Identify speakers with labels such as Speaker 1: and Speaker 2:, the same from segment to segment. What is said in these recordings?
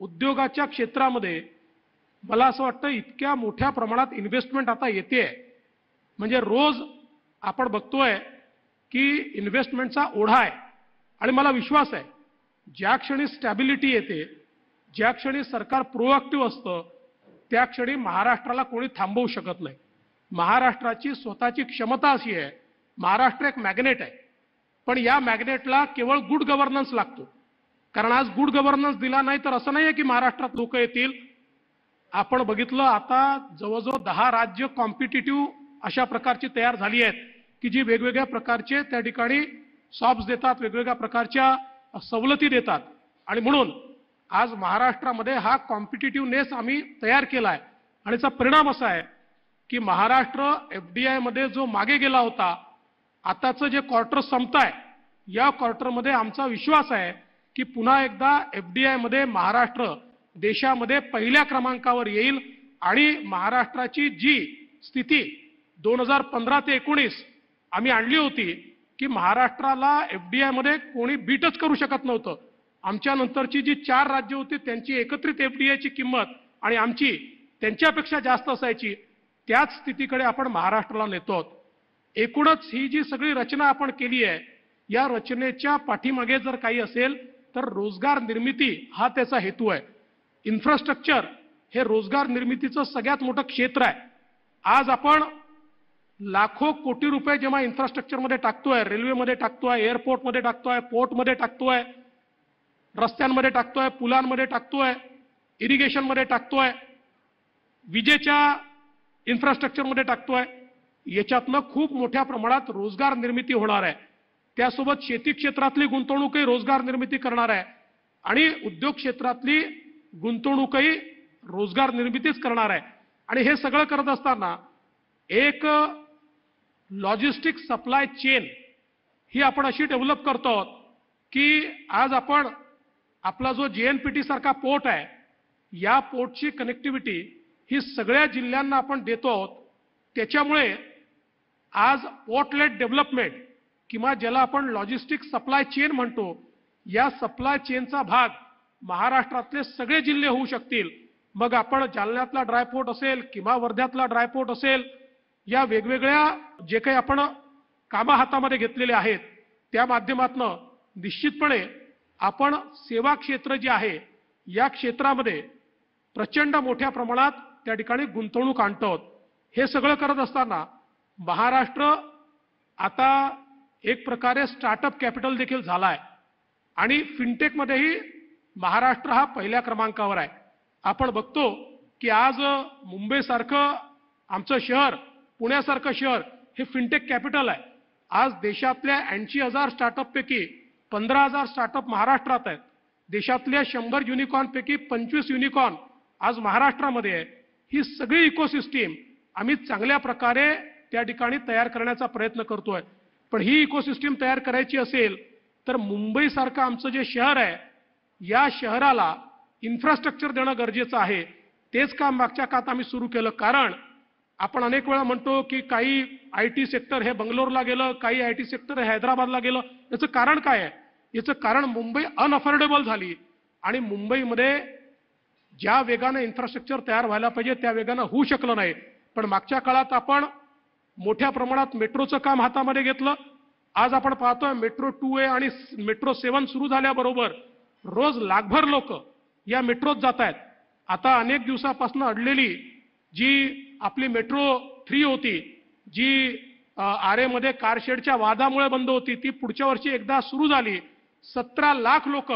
Speaker 1: उद्योगाच्या क्षेत्रामध्ये मला असं वाटतं इतक्या मोठ्या प्रमाणात इन्व्हेस्टमेंट आता येते आहे म्हणजे रोज आपण बघतोय की इन्व्हेस्टमेंटचा ओढा आहे आणि मला विश्वास आहे ज्या क्षणी स्टॅबिलिटी येते ज्या क्षणी सरकार प्रोएक्टिव्ह असतं त्या क्षणी महाराष्ट्राला कोणी थांबवू शकत नाही महाराष्ट्राची स्वतःची क्षमता अशी आहे महाराष्ट्र एक मॅग्नेट आहे पण या मॅग्नेटला केवळ गुड गव्हर्नन्स लागतो कारण आज गुड गव्हर्नन्स दिला नाही तर असं नाही आहे की महाराष्ट्रात लोक येतील आपण बघितलं आता जवळजवळ दहा राज्य कॉम्पिटेटिव्ह अशा प्रकारची तयार झाली आहेत की जी वेगवेगळ्या प्रकारचे त्या ठिकाणी सॉप्स देतात वेगवेगळ्या प्रकारच्या सवलती देतात आणि म्हणून आज महाराष्ट्रामध्ये हा कॉम्पिटेटिव्हनेस आम्ही तयार केला आहे आणि याचा परिणाम असा आहे की महाराष्ट्र एफ डी आयमध्ये जो मागे गेला होता आताचं जे क्वार्टर संपत आहे या क्वार्टरमध्ये आमचा विश्वास आहे की पुन्हा एकदा एफ डी आयमध्ये महाराष्ट्र देशामध्ये पहिल्या क्रमांकावर येईल आणि महाराष्ट्राची जी स्थिती दोन हजार पंधरा ते एकोणीस आम्ही आणली होती की महाराष्ट्राला एफ डी आयमध्ये कोणी बीटच करू शकत नव्हतं आमच्या नंतरची जी चार राज्य होती त्यांची एकत्रित एफ डी किंमत आणि आमची त्यांच्यापेक्षा जास्त असायची त्याच स्थितीकडे आपण महाराष्ट्राला नेतो एकूणच ही जी सगळी रचना आपण केली आहे या रचनेच्या पाठीमागे जर काही असेल तर रोजगार निर्मिती हा त्याचा हेतू आहे इन्फ्रास्ट्रक्चर हे रोजगार निर्मितीचं सगळ्यात मोठं क्षेत्र आहे आज आपण लाखो कोटी रुपये जेव्हा इन्फ्रास्ट्रक्चरमध्ये टाकतोय रेल्वेमध्ये टाकतोय एअरपोर्टमध्ये टाकतोय पोर्टमध्ये टाकतोय रस्त्यांमध्ये टाकतोय पुलांमध्ये टाकतोय इरिगेशनमध्ये टाकतोय विजेच्या इन्फ्रास्ट्रक्चरमध्ये टाकतोय याच्यातनं खूप मोठ्या प्रमाणात रोजगार निर्मिती होणार आहे त्यासोबत शेती क्षेत्रातली गुंतवणूकही रोजगार निर्मिती करणार आहे आणि उद्योग क्षेत्रातली गुंतवणूकही रोजगार निर्मितीच करणार आहे आणि हे सगळं करत असताना एक लॉजिस्टिक सप्लाय चेन ही आपण अशी डेव्हलप करतो आहोत की आज आपण आपला जो जे एन पी टी सारखा पोर्ट आहे या पोर्टची कनेक्टिव्हिटी ही सगळ्या जिल्ह्यांना आपण देतो आहोत त्याच्यामुळे आज पोर्टलेट डेव्हलपमेंट किंवा ज्याला आपण लॉजिस्टिक सप्लाय चेन म्हणतो या सप्लाय चेनचा भाग महाराष्ट्रातले सगळे जिल्हे होऊ शकतील मग आपण जालन्यातला ड्रायपोर्ट असेल किंवा वर्ध्यातला ड्रायपोर्ट असेल या वेगवेगळ्या जे काही आपण कामा हातामध्ये घेतलेले आहेत त्या माध्यमातनं निश्चितपणे आपण सेवा क्षेत्र जे आहे या क्षेत्रामध्ये प्रचंड मोठ्या प्रमाणात त्या ठिकाणी गुंतवणूक आणतो हे सगळं करत असताना महाराष्ट्र आता एक प्रकारे स्टार्टअप कॅपिटल देखील झाला आहे आणि फिनटेकमध्येही महाराष्ट्र हा पहिल्या क्रमांकावर आहे आपण बघतो की आज मुंबईसारखं आमचं शहर पुण्यासारखं शहर हे फिनटेक कॅपिटल आहे आज देशातल्या ऐंशी हजार स्टार्टअपपैकी पंधरा हजार स्टार्टअप महाराष्ट्रात आहेत देशातल्या शंभर युनिकॉर्नपैकी पंचवीस युनिकॉर्न आज महाराष्ट्रामध्ये आहे ही सगळी इकोसिस्टीम आम्ही चांगल्या प्रकारे त्या ठिकाणी तयार करण्याचा प्रयत्न करतोय पण ही इकोसिस्टीम तयार करायची असेल तर मुंबईसारखं आमचं जे शहर आहे या शहराला इन्फ्रास्ट्रक्चर देणं गरजेचं आहे तेच काम मागच्या काळात आम्ही सुरू केलं कारण आपण अनेक वेळा म्हणतो की काही आय टी सेक्टर हे बंगलोरला गेलं काही आय टी सेक्टर हे हैदराबादला गेलं याचं कारण काय आहे याचं कारण मुंबई अनअफोर्डेबल झाली आणि मुंबईमध्ये ज्या वेगानं इन्फ्रास्ट्रक्चर तयार व्हायला पाहिजे त्या वेगानं होऊ शकलं नाही पण मागच्या काळात आपण मोठ्या प्रमाणात मेट्रोचं काम हातामध्ये घेतलं आज आपण पाहतोय मेट्रो टू ए आणि मेट्रो सेवन सुरू झाल्याबरोबर रोज लाखभर लोक या मेट्रोत जात आहेत आता अनेक दिवसापासून अडलेली जी आपली मेट्रो थ्री होती जी आर एमध्ये कारशेडच्या वादामुळे बंद होती ती पुढच्या वर्षी एकदा सुरू झाली सतरा लाख लोक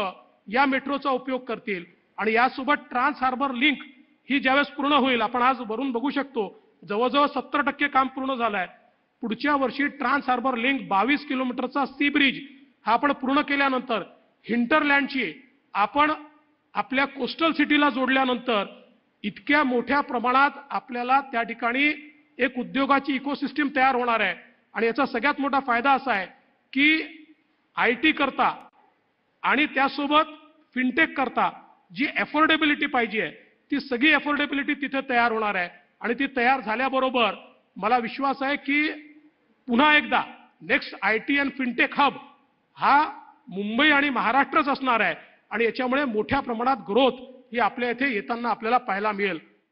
Speaker 1: या मेट्रोचा उपयोग करतील आणि यासोबत ट्रान्स हार्बर लिंक ही ज्यावेळेस पूर्ण होईल आपण आज वरून बघू शकतो जवळजवळ सत्तर टक्के काम पूर्ण झालंय आहे पुढच्या वर्षी ट्रान्स हार्बर लिंक बावीस किलोमीटरचा सी ब्रिज हा आपण पूर्ण केल्यानंतर हिंटरलँडची आपण आपल्या कोस्टल सिटीला जोडल्यानंतर इतक्या मोठ्या प्रमाणात आपल्याला त्या ठिकाणी एक उद्योगाची इकोसिस्टीम तयार होणार आहे आणि याचा सगळ्यात मोठा फायदा असा आहे की आय टी करता आणि त्यासोबत फिनटेक करता जी अफोर्डेबिलिटी पाहिजे ती सगळी अफोर्डेबिलिटी तिथे तयार होणार आहे आणि ती तयार झाल्याबरोबर मला विश्वास आहे की पुन्हा एकदा next I T and fintech hub हा मुंबई आणि महाराष्ट्रच असणार आहे आणि याच्यामुळे मोठ्या प्रमाणात ग्रोथ ही आपल्या इथे येताना आपल्याला पाहायला मिळेल